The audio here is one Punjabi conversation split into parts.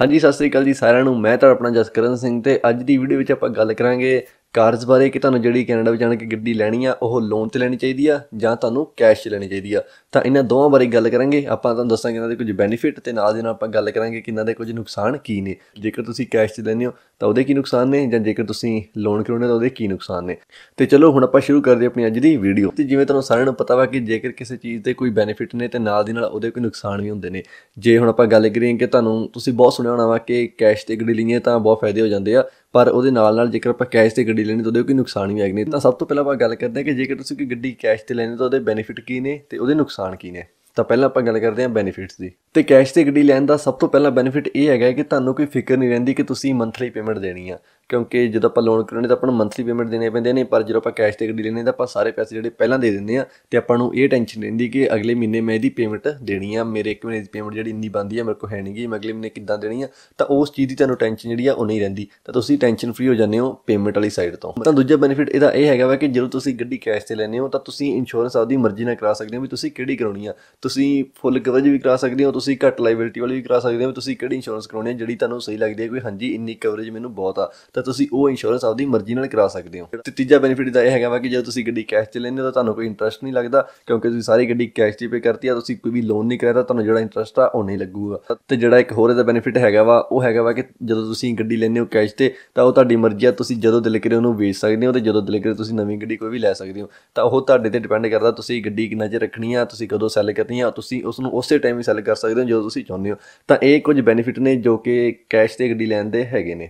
ਹਾਂਜੀ ਸਤਿ ਸ੍ਰੀ ਅਕਾਲ ਜੀ ਸਾਰਿਆਂ ਨੂੰ ਮੈਂ ਤੁਹਾਡਾ ਆਪਣਾ ਜਸਕਰਨ ਸਿੰਘ ਤੇ ਅੱਜ ਦੀ ਵੀਡੀਓ ਵਿੱਚ ਆਪਾਂ ਗੱਲ ਕਰਾਂਗੇ ਕਾਰਜ਼ ਬਾਰੇ ਕਿ ਤੁਹਾਨੂੰ ਜਿਹੜੀ ਕੈਨੇਡਾ ਵਿੱਚ ਜਾਣ ਕੇ ਗੱਡੀ ਲੈਣੀ ਆ ਉਹ ਲੋਨ ਤੇ ਲੈਣੀ ਚਾਹੀਦੀ ਆ ਜਾਂ ਤੁਹਾਨੂੰ ਕੈਸ਼ ਤੇ ਲੈਣੀ ਚਾਹੀਦੀ ਆ ਤਾਂ ਇਹਨਾਂ ਦੋਵਾਂ ਬਾਰੇ ਗੱਲ ਕਰਾਂਗੇ ਆਪਾਂ ਤੁਹਾਨੂੰ ਦੱਸਾਂਗੇ ਇਹਨਾਂ ਦੇ ਕੁਝ ਬੈਨੀਫਿਟ ਤੇ ਨਾਲ ਦੇ ਨਾਲ ਆਪਾਂ ਗੱਲ ਕਰਾਂਗੇ ਕਿ ਇਹਨਾਂ ਦੇ ਕੁਝ ਨੁਕਸਾਨ ਕੀ ਨੇ ਜੇਕਰ ਤੁਸੀਂ ਕੈਸ਼ 'ਚ ਲੈਣੀ ਹੋ ਤਾਂ ਉਹਦੇ ਕੀ ਨੁਕਸਾਨ ਨੇ ਜਾਂ ਜੇਕਰ ਤੁਸੀਂ ਲੋਨ ਕਰਾਉਣੇ ਤਾਂ ਉਹਦੇ ਕੀ ਨੁਕਸਾਨ ਨੇ ਤੇ ਚਲੋ ਹੁਣ ਆਪਾਂ ਸ਼ੁਰੂ ਕਰਦੇ ਆਪਣੀ ਅੱਜ ਦੀ ਵੀਡੀਓ ਤੇ ਜਿਵੇਂ ਤੁਹਾਨੂੰ ਸਾਰਿਆਂ ਨੂੰ ਪਤਾ ਵਾ ਕਿ ਜੇਕਰ ਕਿਸੇ ਚੀਜ਼ ਦੇ ਕੋਈ ਬੈਨੀਫਿਟ ਨੇ ਤੇ ਨਾਲ ਦੀ ਨਾਲ ਉਹਦੇ ਕੋਈ ਨੁਕਸਾਨ ਵੀ ਹੁੰਦੇ ਨੇ ਜੇ ਹੁਣ ਆਪਾਂ ਗੱਲ ਕਰੀਏ ਕਿ ਤੁਹਾਨੂੰ ਤੁਸੀਂ ਬਹੁਤ ਸੁਣਿਆ ਹੋਣਾ ਵਾ ਕਿ ਕੈਸ਼ ਤੇ ਗੱਡੀ ਲਈਏ ਤਾਂ ਬਹੁਤ ਫਾਇਦੇ ਹੋ ਜਾਂਦੇ ਆ ਪਰ ਉਹਦੇ ਨਾਲ ਨਾਲ ਜੇਕਰ ਆਪਾਂ ਕੈਸ਼ ਤੇ ਗੱਡੀ ਲੈਣੀ ਤਾਂ ਉਹਦੇ ਕੋਈ ਨੁਕਸਾਨ ਵੀ ਹੈਗੇ ਨੇ ਤਾਂ ਸਭ ਤੋਂ ਪਹਿਲਾਂ ਆਪਾਂ ਗੱਲ ਕਰਦੇ ਹਾਂ ਕਿ ਜੇਕਰ ਤੁਸੀਂ ਕੋਈ ਗੱਡੀ ਕੈਸ਼ ਤੇ ਲੈਣੀ ਤਾਂ ਉਹਦੇ ਬੈਨੀਫਿਟ ਕੀ ਨੇ ਤੇ ਉਹਦੇ ਨੁਕਸਾਨ ਕੀ ਨੇ ਤਾਂ ਪਹਿਲਾਂ ਆਪਾਂ ਗੱਲ ਕਰਦੇ ਹਾਂ ਬੈਨੀਫਿਟਸ ਦੀ ਤੇ ਕੈਸ਼ ਤੇ ਗੱਡੀ ਲੈਣ ਦਾ ਸਭ ਤੋਂ ਪਹਿਲਾ ਬੈਨੀਫਿਟ ਇਹ ਹੈਗਾ ਕਿ ਤੁਹਾਨੂੰ ਕੋਈ ਫਿਕਰ ਨਹੀਂ ਰਹਿੰਦੀ ਕਿ ਤੁਸੀਂ ਮੰਥਲੀ ਪੇਮੈਂਟ ਦੇਣੀ ਆ ਕਿਉਂਕਿ ਜਦੋਂ ਆਪਾਂ ਲੋਨ ਕਰਾਉਂਦੇ ਤਾਂ ਆਪਾਂ ਨੂੰ ਮੰਥਲੀ ਪੇਮੈਂਟ ਦੇਣੇ ਪੈਂਦੇ ਨੇ ਪਰ ਜਦੋਂ ਆਪਾਂ ਕੈਸ਼ ਤੇ ਗੱਡੀ ਲੈਂਦੇ ਤਾਂ ਆਪਾਂ ਸਾਰੇ ਪੈਸੇ ਜਿਹੜੇ ਪਹਿਲਾਂ ਦੇ ਦਿੰਦੇ ਆ ਤੇ ਆਪਾਂ ਨੂੰ ਇਹ ਟੈਨਸ਼ਨ ਰਹਿੰਦੀ ਕਿ ਅਗਲੇ ਮਹੀਨੇ ਮੈਂ ਇਹਦੀ ਪੇਮੈਂਟ ਦੇਣੀ ਆ ਮੇਰੇ ਇੱਕ ਮਹੀਨੇ ਦੀ ਪੇਮੈਂਟ ਜਿਹੜੀ ਇੰਨੀ ਬੰਦੀ ਆ ਮੇਰੇ ਕੋਲ ਹੈ ਨਹੀਂ ਗਈ ਮੈਂ ਅਗਲੇ ਮਹੀਨੇ ਕਿੱਦਾਂ ਦੇਣੀ ਆ ਤਾਂ ਉਸ ਚੀਜ਼ ਦੀ ਤੁਹਾਨੂੰ ਟੈਨਸ਼ਨ ਜਿਹੜੀ ਆ ਉਹ ਨਹੀਂ ਰਹਿੰਦੀ ਤਾਂ ਤੁਸੀਂ ਟੈਨਸ਼ਨ ਫ੍ਰੀ ਹੋ ਜਾਂਦੇ ਹੋ ਪੇਮੈਂਟ ਵਾਲੀ ਸਾਈਡ ਤੋਂ ਤਾਂ ਦੂਜਾ ਬੈਨੀਫਿਟ ਇਹਦਾ ਇਹ ਹੈਗਾ ਵਾ ਕਿ ਜਦੋਂ ਤੁਸੀਂ ਗੱਡੀ ਕੈਸ਼ ਤੇ ਲੈਂਦੇ ਹੋ ਤਾਂ ਤੁਸੀਂ ਇੰਸ਼ੋਰੈਂਸ ਆਪਦੀ ਮਰਜ਼ੀ ਨਾਲ ਕਰਾ ਸਕਦੇ ਹੋ ਵੀ ਤੁਸੀਂ ਕਿਹੜੀ ਕਰਾਉਣੀ ਆ ਤੁਸੀਂ ਫੁੱਲ ਕਵਰੇਜ ਵੀ ਕਰਾ ਸਕਦੇ ਹੋ ਤੁਸੀਂ ਘੱਟ ਲਾਇਬਿਲਟੀ ਵਾਲੀ ਵੀ ਕਰਾ ਸਕਦੇ ਹੋ ਤੁਸੀਂ ਕਿਹੜੀ ਇੰਸ਼ੋਰੈਂਸ ਕਰਾਉਣੀ ਹੈ ਜਿਹੜੀ ਤੁਹਾਨੂੰ ਸਹੀ ਲੱਗਦੀ ਹੈ ਕੋਈ ਹਾਂਜੀ ਇੰਨੀ ਕਵਰੇਜ ਮੈਨੂੰ ਬਹੁਤ ਆ ਤਾਂ ਤੁਸੀਂ ਉਹ ਇੰਸ਼ੋਰੈਂਸ ਆਪਦੀ ਮਰਜ਼ੀ ਨਾਲ ਕਰਾ ਸਕਦੇ ਹੋ ਤੇ ਤੀਜਾ ਬੈਨੀਫਿਟ ਦਾ ਇਹ ਹੈਗਾ ਵਾ ਕਿ ਜਦੋਂ ਤੁਸੀਂ ਗੱਡੀ ਕੈਸ਼ 'ਚ ਲੈਨੇ ਹੋ ਤਾਂ ਤੁਹਾਨੂੰ ਕੋਈ ਇੰਟਰਸਟ ਨਹੀਂ ਲੱਗਦਾ ਕਿਉਂਕਿ ਤੁਸੀਂ ਸਾਰੀ ਗੱਡੀ ਕੈਸ਼ 'ਤੇ ਪੇ ਕਰਤੀ ਆ ਤੁਸੀਂ ਕੋਈ ਵੀ ਲੋਨ ਨਹੀਂ ਕਰਾਇਆ ਤੁਹਾਨੂੰ ਜਿਹੜਾ ਇੰਟਰਸਟ ਆ ਉਹ ਨਹੀਂ ਲੱਗੂਗਾ ਤੇ ਜਿਹੜਾ ਇੱਕ ਹੋਰ ਇਹਦਾ ਬੈਨੀਫਿਟ ਹੈਗਾ ਵਾ ਉਹ ਹੈਗਾ ਵਾ ਕਿ ਜਦੋਂ ਤੁਸੀਂ ਗੱਡੀ ਲੈਨੇ ਹੋ ਕੈਸ਼ ਤੇ ਤਾਂ ਉਹ ਤੁਹਾਡੀ ਮਰਜ਼ੀ ਆ ਤੁਸੀਂ ਜਦੋਂ ਦਿਲ ਕਰੇ ਉਹਨੂੰ ਵੇਚ ਸਕਦੇ ਹੋ ਤੇ ਜਦੋਂ ਦਿਲ ਕਰੇ ਤੁਸੀਂ ਨਵੀਂ ਗੱਡੀ ਕੋਈ ਵੀ ਲੈ ਸਕਦੇ ਹੋ ਤਾਂ ਉਹ ਤੁਹਾਡੇ ਤੇ ਡਿਪੈਂਡ ਕਰਦਾ ਤੁਸੀਂ ਗੱਡੀ ਕਿੰਨਾ ਚਿਰ ਰੱਖਣੀ ਆ ਤੁਸੀਂ ਕਦੋਂ ਸੈਲ ਕਰਨੀ ਜਾਂ ਤੁਸੀਂ ਉਸ ਨੂੰ ਉਸੇ ਟਾਈਮ ਹੀ ਸੈਲ ਕਰ ਸਕਦੇ ਹੋ ਜਦੋਂ ਤੁਸੀਂ ਚਾਹੁੰਦੇ ਹੋ ਤਾਂ ਇਹ ਕੁਝ ਬੈਨੀਫਿਟ ਨੇ ਜੋ ਕਿ ਕੈਸ਼ ਤੇ ਗੱਡੀ ਲੈਣ ਦੇ ਹੈਗੇ ਨੇ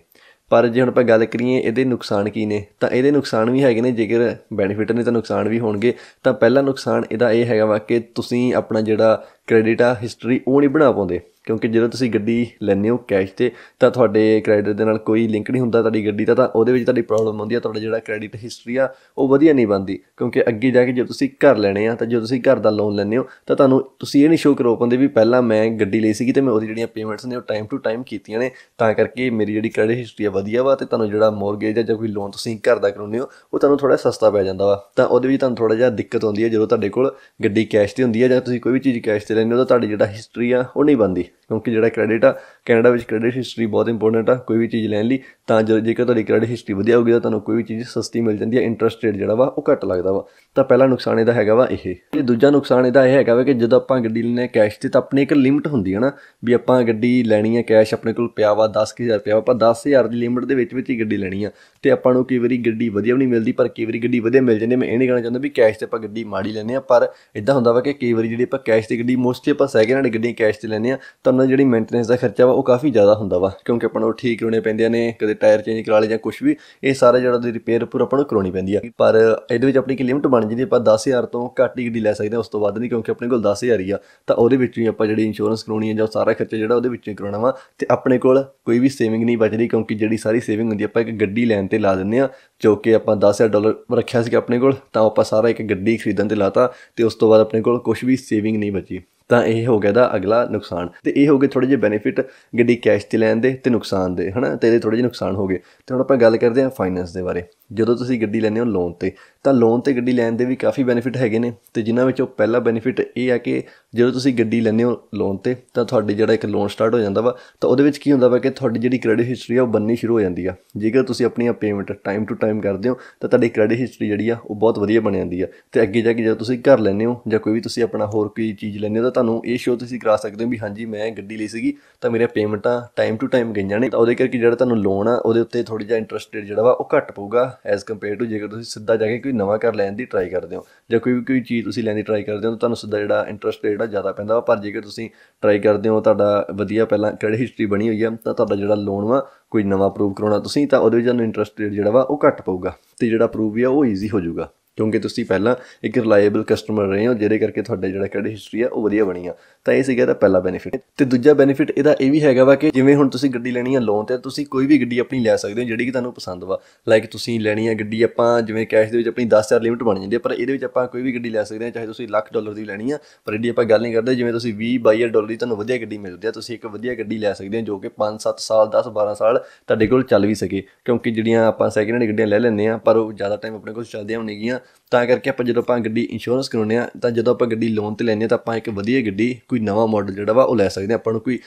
ਪਰ ਜੇ ਹੁਣ ਆਪਾਂ ਗੱਲ ਕਰੀਏ ਇਹਦੇ ਨੁਕਸਾਨ ਕੀ ਨੇ ਤਾਂ ਇਹਦੇ ਨੁਕਸਾਨ ਵੀ ਹੈਗੇ ਨੇ ਜੇਕਰ ਬੈਨੀਫਿਟ ਨੇ ਤਾਂ ਨੁਕਸਾਨ ਵੀ ਹੋਣਗੇ ਤਾਂ ਪਹਿਲਾ ਨੁਕਸਾਨ ਇਹਦਾ ਇਹ ਹੈਗਾ ਵਾ ਕਿ ਤੁਸੀਂ ਆਪਣਾ ਜਿਹੜਾ ਕ੍ਰੈਡਿਟ ਆ ਹਿਸਟਰੀ ਉਹ ਨਹੀਂ ਬਣਾ ਪਾਉਂਦੇ ਕਿਉਂਕਿ ਜਦੋਂ ਤੁਸੀਂ ਗੱਡੀ ਲੈਣੇ ਹੋ ਕੈਸ਼ ਤੇ ਤਾਂ ਤੁਹਾਡੇ ਕ੍ਰੈਡਿਟ ਦੇ ਨਾਲ ਕੋਈ ਲਿੰਕ ਨਹੀਂ ਹੁੰਦਾ ਤੁਹਾਡੀ ਗੱਡੀ ਦਾ ਤਾਂ ਉਹਦੇ ਵਿੱਚ ਤੁਹਾਡੀ ਪ੍ਰੋਬਲਮ ਆਉਂਦੀ ਆ ਤੁਹਾਡਾ ਜਿਹੜਾ ਕ੍ਰੈਡਿਟ ਹਿਸਟਰੀ ਆ ਉਹ ਵਧੀਆ ਨਹੀਂ ਬਣਦੀ ਕਿਉਂਕਿ ਅੱਗੇ ਜਾ ਕੇ ਜੇ ਤੁਸੀਂ ਘਰ ਲੈਣੇ ਆ ਤਾਂ ਜੇ ਤੁਸੀਂ ਘਰ ਦਾ ਲੋਨ ਲੈਣੇ ਹੋ ਤਾਂ ਤੁਹਾਨੂੰ ਤੁਸੀਂ ਇਹ ਨਹੀਂ ਸ਼ੋਅ ਕਰੋ ਪਾਉਂਦੇ ਵੀ ਪਹਿਲਾਂ ਮੈਂ ਗੱਡੀ ਲਈ ਸੀਗੀ ਤੇ ਮੈਂ ਉਹਦੀ ਜਿਹੜੀਆਂ ਪੇਮੈਂਟਸ ਨੇ ਉਹ ਟਾਈਮ ਟੂ ਟਾਈਮ ਕੀਤੀਆਂ ਨੇ ਤਾਂ ਕਰਕੇ ਮੇਰੀ ਜਿਹੜੀ ਕ੍ਰੈਡਿਟ ਹਿਸਟਰੀ ਆ ਵਧੀਆ ਵਾ ਤੇ ਤੁਹਾਨੂੰ ਜਿਹੜਾ ਮੋਰਗੇਜ ਆ ਜਾਂ ਕੋਈ ਲੋਨ ਤੁਸੀਂ ਘਰ ਦਾ ਕਰਾਉਂਦੇ ਹੋ ਉਹ ਤੁਹਾਨੂੰ ਥੋੜਾ ਸਸਤਾ ਪੈ ਜਾਂਦਾ ਵਾ ਤਾਂ ਉਹਦੇ ਵਿੱਚ ਤੁਹਾਨੂੰ ਥੋੜਾ ਜਿਹਾ ਦਿੱਕਤ ਆਉਂਦੀ ਹੈ ਜਦੋਂ ਤੁਹਾਡੇ ਕੋਲ ਗੱਡੀ ਕੈਸ਼ ਤੇ ਹੁੰਦੀ ਹੈ ਜਾਂ ਤੁਸੀਂ ਕੋਈ ਵੀ ਚੀਜ਼ ਕੈਸ਼ ਲੈਂਦੇ ਹੋ ਤਾਂ ਤੁਹਾਡੀ ਜਿਹੜਾ ਹਿਸਟਰੀ ਆ ਉਹ ਨਹੀਂ ਬੰਦੀ ਕਿਉਂਕਿ ਜਿਹੜਾ ਕ੍ਰੈਡਿਟ ਆ ਕੈਨੇਡਾ ਵਿੱਚ ਕ੍ਰੈਡਿਟ ਹਿਸਟਰੀ ਬਹੁਤ ਇੰਪੋਰਟੈਂਟ ਆ ਕੋਈ ਵੀ ਚੀਜ਼ ਲੈਣ ਲਈ ਤਾਂ ਜੇਕਰ ਤੁਹਾਡੀ ਕ੍ਰੈਡਿਟ ਹਿਸਟਰੀ ਵਧੀਆ ਹੋਊਗੀ ਤਾਂ ਤੁਹਾਨੂੰ ਕੋਈ ਵੀ ਚੀਜ਼ ਸਸਤੀ ਮਿਲ ਜਾਂਦੀ ਹੈ ਇੰਟਰਸਟ ਰੇਟ ਜਿਹੜਾ ਵਾ ਉਹ ਘੱਟ ਲੱਗਦਾ ਵਾ ਤਾਂ ਪਹਿਲਾ ਨੁਕਸਾਨ ਇਹਦਾ ਹੈਗਾ ਵਾ ਇਹ ਤੇ ਦੂਜਾ ਨੁਕਸਾਨ ਇਹਦਾ ਇਹ ਹੈਗਾ ਵਾ ਕਿ ਜਦੋਂ ਆਪਾਂ ਗੱਡੀ ਲੈਣੇ ਕੈਸ਼ ਤੇ ਤਾਂ ਆਪਣੀ ਇੱਕ ਲਿਮਟ ਹੁੰਦੀ ਹੈ ਨਾ ਵੀ ਆਪਾਂ ਗੱਡੀ ਲੈਣੀ ਹੈ ਕੈਸ਼ ਆਪਣੇ ਕੋਲ ਪਿਆ ਵਾ 10000 ਰੁਪਇਆ ਆਪਾਂ 10000 ਦੀ ਲਿਮਟ ਦੇ ਵਿੱਚ ਵਿੱਚ ਹੀ ਗੱਡੀ ਲੈਣੀ ਆ ਤੇ ਆਪਾਂ ਨੂੰ ਕਈ ਵਾਰੀ ਗੱਡੀ ਵਧੀਆ ਨਹੀਂ ਮਿਲਦੀ ਪਰ ਕਈ ਵਾਰੀ ਗੱਡੀ ਵਧੀਆ ਮਿਲ ਜਾਂਦੀ ਮੈਂ ਇਹ ਨਹੀਂ ਕਹਿਣਾ ਚਾਹੁੰਦਾ ਵੀ ਕੈਸ਼ ਤੇ ਆਪਾਂ ਗੱਡੀ ਮਾੜੀ ਲੈਣੇ ਆ ਪਰ ਇਦਾਂ ਹੁੰਦਾ ਵਾ ਕਿ ਕਈ ਵਾਰੀ ਜਿਹੜੀ ਆਪਾਂ ਕੈਸ਼ ਤੇ ਗੱਡੀ ਮੋਸਟਲੀ ਆਪਾਂ ਸੈਕਿੰਡ ਹੈਂਡ ਗੱਡੀਆਂ ਕੈਸ਼ ਤੇ ਲੈਨੇ ਆ ਤਾਂ ਦੀ ਜਿਹੜੀ ਮੇਨਟੇਨੈਂਸ ਦਾ ਖਰਚਾ ਵਾ ਉਹ ਕਾਫੀ ਜ਼ਿਆਦਾ ਹੁੰਦਾ ਵਾ ਕਿਉਂਕਿ ਆਪਾਂ ਨੂੰ ਠੀਕ ਕਰਾਉਣੇ ਪੈਂਦੇ ਨੇ ਕਦੇ ਟਾਇਰ ਚੇਂਜ ਕਰਾ ਲੈ ਜਾਂ ਕੁਝ ਵੀ ਇਹ ਸਾਰਾ ਜਿਹੜਾ ਦੀ ਰਿਪੇਅਰ ਪੂਰਾ ਆਪਾਂ ਨੂੰ ਕਰਾਉਣੀ ਪੈਂਦੀ ਆ ਪਰ ਇਹਦੇ ਵਿੱਚ ਆਪਣੀ ਕੀ ਲਿਮਟ ਬਣ ਜਾਂਦੀ ਆਪਾਂ 10000 ਤੋਂ ਘੱਟ ਹੀ ਗੱਡੀ ਲੈ ਸਕਦੇ ਆ ਉਸ ਤੋਂ ਵੱਧ ਨਹੀਂ ਕਿਉਂਕਿ ਆਪਣੇ ਕੋਲ 10000 ਹੀ ਆ ਤਾਂ ਉਹਦੇ ਵਿੱਚ ਹੀ ਆਪਾਂ ਜਿਹੜੀ ਇੰਸ਼ੋਰੈਂਸ ਕਰਾਉਣੀ ਹੈ ਜਾਂ ਸਾਰਾ ਖਰਚਾ ਜਿਹੜਾ ਉਹਦੇ ਵਿੱਚੋਂ ਹੀ ਕਰਾਉਣਾ ਵਾ ਤੇ ਆਪਣੇ ਕੋਲ ਕੋਈ ਵੀ ਸੇਵਿੰਗ ਨਹੀਂ ਬਚਦੀ ਕਿਉਂਕਿ ਜਿਹੜੀ ਸਾਰੀ ਸੇਵਿੰਗ ਹੁੰਦੀ ਆਪਾਂ ਇੱਕ ਗੱਡੀ ਲੈਣ ਤੇ ਲਾ ਦਿੰਦੇ ਆ ਜੋ ਕਿ ਆਪਾਂ 10000 ਡਾਲਰ ਰੱਖਿਆ ਸੀ ਆਪਣੇ ਕੋਲ ਤਾਂ ਆਪਾਂ ਸਾਰਾ ਇੱਕ ਗੱਡੀ ਖਰੀਦਣ ਤੇ ਲਾਤਾ ਤੇ ਉਸ ਤੋਂ ਬਾਅਦ ਆਪਣੇ ਕੋਲ ਕੁਝ ਵੀ ਸੇਵਿੰਗ ਨਹੀਂ ਬਚੀ ਤਾਂ ਇਹ ਹੋ ਗਿਆ ਦਾ ਅਗਲਾ ਨੁਕਸਾਨ ਤੇ ਇਹ ਹੋ ਗਏ ਥੋੜੇ ਜਿਹੇ ਬੈਨੀਫਿਟ ਗੱਡੀ ਕੈਸ਼ ਤੇ ਲੈਣ ਦੇ ਤੇ ਨੁਕਸਾਨ ਦੇ ਹਨਾ ਤੇ ਇਹਦੇ ਥੋੜੇ ਜਿਹੇ ਨੁਕਸਾਨ ਹੋ ਗਏ ਤੇ ਹੁਣ ਆਪਾਂ ਗੱਲ ਕਰਦੇ ਹਾਂ ਫਾਈਨੈਂਸ ਦੇ ਬਾਰੇ ਜਦੋਂ ਤੁਸੀਂ ਗੱਡੀ ਲੈਂਦੇ ਹੋ ਲੋਨ ਤੇ ਤਾਂ ਲੋਨ ਤੇ ਗੱਡੀ ਲੈਣ ਦੇ ਵੀ ਕਾਫੀ ਬੈਨੀਫਿਟ ਹੈਗੇ ਨੇ ਤੇ ਜਿਨ੍ਹਾਂ ਵਿੱਚੋਂ ਪਹਿਲਾ ਬੈਨੀਫਿਟ ਇਹ ਆ ਕਿ ਜਦੋਂ ਤੁਸੀਂ ਗੱਡੀ ਲੈਂਦੇ ਹੋ ਲੋਨ ਤੇ ਤਾਂ ਤੁਹਾਡੇ ਜਿਹੜਾ ਇੱਕ ਲੋਨ ਸਟਾਰਟ ਹੋ ਜਾਂਦਾ ਵਾ ਤਾਂ ਉਹਦੇ ਵਿੱਚ ਕੀ ਹੁੰਦਾ ਵਾ ਕਿ ਤੁਹਾਡੀ ਜਿਹੜੀ ਕ੍ਰੈਡਿਟ ਹਿਸਟਰੀ ਆ ਉਹ ਬੰਨੀ ਸ਼ੁਰੂ ਹੋ ਜਾਂਦੀ ਆ ਜੇਕਰ ਤੁਸੀਂ ਆਪਣੀਆਂ ਪੇਮੈਂਟ ਟਾਈਮ ਟੂ ਟਾਈਮ ਕਰਦੇ ਹੋ ਤਾਂ ਤੁਹਾਡੀ ਕ੍ਰੈਡਿਟ ਹਿਸਟਰੀ ਜਿਹੜੀ ਆ ਉਹ ਬਹੁਤ ਵਧੀਆ ਬਣ ਜਾਂਦੀ ਆ ਤੇ ਅੱਗੇ ਜਾ ਕੇ ਜਦੋਂ ਤੁਸੀਂ ਘਰ ਲੈਂਦੇ ਹੋ ਜਾਂ ਕੋਈ ਵੀ ਤੁਸੀਂ ਆਪਣਾ ਹੋਰ ਕੋਈ ਚੀਜ਼ ਲੈਂਦੇ ਹੋ ਤਾਂ ਤੁਹਾਨੂੰ ਇਹ ਸ਼ੋਅ ਤੁਸੀਂ ਕਰਾ ਸਕਦੇ ਹੋ ਵੀ ਹਾਂਜੀ ਮੈਂ ਗੱਡੀ ਲਈ ਸੀਗੀ ਤਾਂ ਮੇਰੇ ਪੇਮੈਂਟਾਂ ਟਾਈਮ ਟੂ ਟਾਈਮ ਗਈਆਂ ਨੇ ਤਾਂ ਉਹਦੇ ਕਰਕੇ ਜਿਹੜਾ ਤੁਹਾਨੂੰ ਲੋਨ ਆ ਉਹਦੇ ਉੱਤੇ ਥੋੜੀ ਜਿਹਾ ਇੰਟਰਸਟ ਰੇਟ ਜਿਹੜਾ ਵਾ ਉਹ ਘੱਟ ਪਊਗਾ ਐਸ ਕੰਪੇਅਰ ਟੂ ਜੇਕਰ ਤੁਸੀਂ ਸਿੱਧਾ ਜਾ ਕੇ ਕੋਈ ਨਵਾਂ ਘਰ ਲੈਣ ਦੀ ਟਰਾਈ ਕਰਦੇ ਹੋ ਜਾਂ ਕੋਈ ਵੀ ਕੋਈ ਚੀਜ਼ ਤੁਸੀਂ ਲੈਣ ਦੀ ਟਰਾਈ ਕਰਦੇ ਹੋ ਤਾਂ ਤੁਹਾਨੂੰ ਸਿੱਧਾ ਜਿਹੜਾ ਇੰਟਰਸਟ ਰੇਟ ਆ ਜ਼ਿਆਦਾ ਪੈਂਦਾ ਪਰ ਜੇਕਰ ਤੁਸੀਂ ਟਰਾਈ ਕਰਦੇ ਹੋ ਤੁਹਾਡਾ ਵਧੀਆ ਪਹਿਲਾਂ ਕ੍ਰੈਡਿਟ ਹਿਸਟਰੀ ਬਣੀ ਹੋਈ ਆ ਤਾਂ ਤੁਹਾਡਾ ਜਿਹੜਾ ਲੋਨ ਵਾ ਕੋਈ ਨਵਾਂ ਅਪਰੂਵ ਕਰਾਉਣਾ ਤੁਸੀਂ ਤਾਂ ਉਹਦੇ ਵਿੱਚ ਤੁਹਾਨੂੰ ਇੰਟਰਸਟ ਰੇਟ ਜਿਹੜਾ ਵਾ ਉਹ ਘੱਟ ਪਊਗਾ ਤੇ ਜਿਹੜਾ ਅਪਰੂਵ ਆ ਉਹ ਈਜ਼ੀ ਹੋ ਜਾਊਗਾ ਕਿਉਂਕਿ ਤੁਸੀਂ ਪਹਿਲਾਂ ਇੱਕ ਰਿਲਾਈਏਬਲ ਕਸਟਮਰ ਰਹੇ ਹੋ ਜਿਹਦੇ ਕਰਕੇ ਤੁਹਾਡੇ ਜਿਹੜਾ ਕ੍ਰੈਡਿਟ ਹਿਸਟਰੀ ਆ ਉਹ ਵਧੀਆ ਬਣੀ ਆ ਤਾਂ ਇਹ ਸੀਗਾ ਇਹਦਾ ਪਹਿਲਾ ਬੈਨੀਫਿਟ ਤੇ ਦੂਜਾ ਬੈਨੀਫਿਟ ਇਹਦਾ ਇਹ ਵੀ ਹੈਗਾ ਵਾ ਕਿ ਜਿਵੇਂ ਹੁਣ ਤੁਸੀਂ ਗੱਡੀ ਲੈਣੀ ਆ ਲੋਨ ਤੇ ਤੁਸੀਂ ਕੋਈ ਵੀ ਗੱਡੀ ਆਪਣੀ ਲੈ ਸਕਦੇ ਹੋ ਜਿਹੜੀ ਕਿ ਤੁਹਾਨੂੰ ਪਸੰਦ ਵਾ ਲਾਈਕ ਤੁਸੀਂ ਲੈਣੀ ਆ ਗੱਡੀ ਆਪਾਂ ਜਿਵੇਂ ਕੈਸ਼ ਦੇ ਵਿੱਚ ਆਪਣੀ 10000 ਲਿਮਿਟ ਬਣ ਜਾਂਦੀ ਹੈ ਪਰ ਇਹਦੇ ਵਿੱਚ ਆਪਾਂ ਕੋਈ ਵੀ ਗੱਡੀ ਲੈ ਸਕਦੇ ਹਾਂ ਚਾਹੇ ਤੁਸੀਂ ਲੱਖ ਡਾਲਰ ਦੀ ਲੈਣੀ ਆ ਪਰ ਇਹਦੀ ਆਪਾਂ ਗੱਲ ਨਹੀਂ ਕਰਦੇ ਜਿਵੇਂ ਤੁਸੀਂ 20 22 ਡਾਲਰ ਦੀ ਤੁਹਾਨੂੰ ਵਧੀਆ ਗੱਡੀ ਮਿਲਦੀ ਆ ਤੁਸੀਂ ਇੱਕ ਵਧੀਆ ਗੱਡੀ ਲੈ ਸਕਦੇ ਹੋ ਜੋ ਕਿ 5 7 ਸਾਲ 10 12 ਸਾਲ ਤੁਹਾਡੇ ਕੋਲ ਚੱਲ ਵੀ ਸਕੇ ਕਿਉਂਕਿ ਜਿਹੜੀਆਂ ਆਪਾਂ ਸੈਕਿੰਡ ਹੈਂਡ ਗੱਡੀਆਂ ਲੈ ਲੈਂਦੇ ਆ ਪਰ ਉਹ ਜ਼ਿਆਦਾ ਟਾਈਮ ਆਪਣੇ ਕੋਲ ਚੱਲਦੀਆਂ ਹੁੰਦੀਆਂ ਤਾਂ ਕਰਕੇ ਆਪਾਂ ਜਦੋਂ ਆਪਾਂ ਗੱਡੀ ਇੰਸ਼ੋਰੈਂਸ ਕਰਾਉਂਦੇ ਆ ਤਾਂ ਜਦੋਂ ਆਪਾਂ ਗੱਡੀ ਲੋਨ ਤੇ ਲੈਣੇ ਆ ਤਾਂ ਆਪਾਂ ਇੱਕ ਵਧੀਆ ਗੱਡੀ ਕੋਈ ਨਵਾਂ ਮਾਡਲ ਜਿਹੜਾ ਵਾ ਉਹ ਲੈ ਸਕਦੇ ਆ ਆਪਾਂ ਨੂੰ ਕੋਈ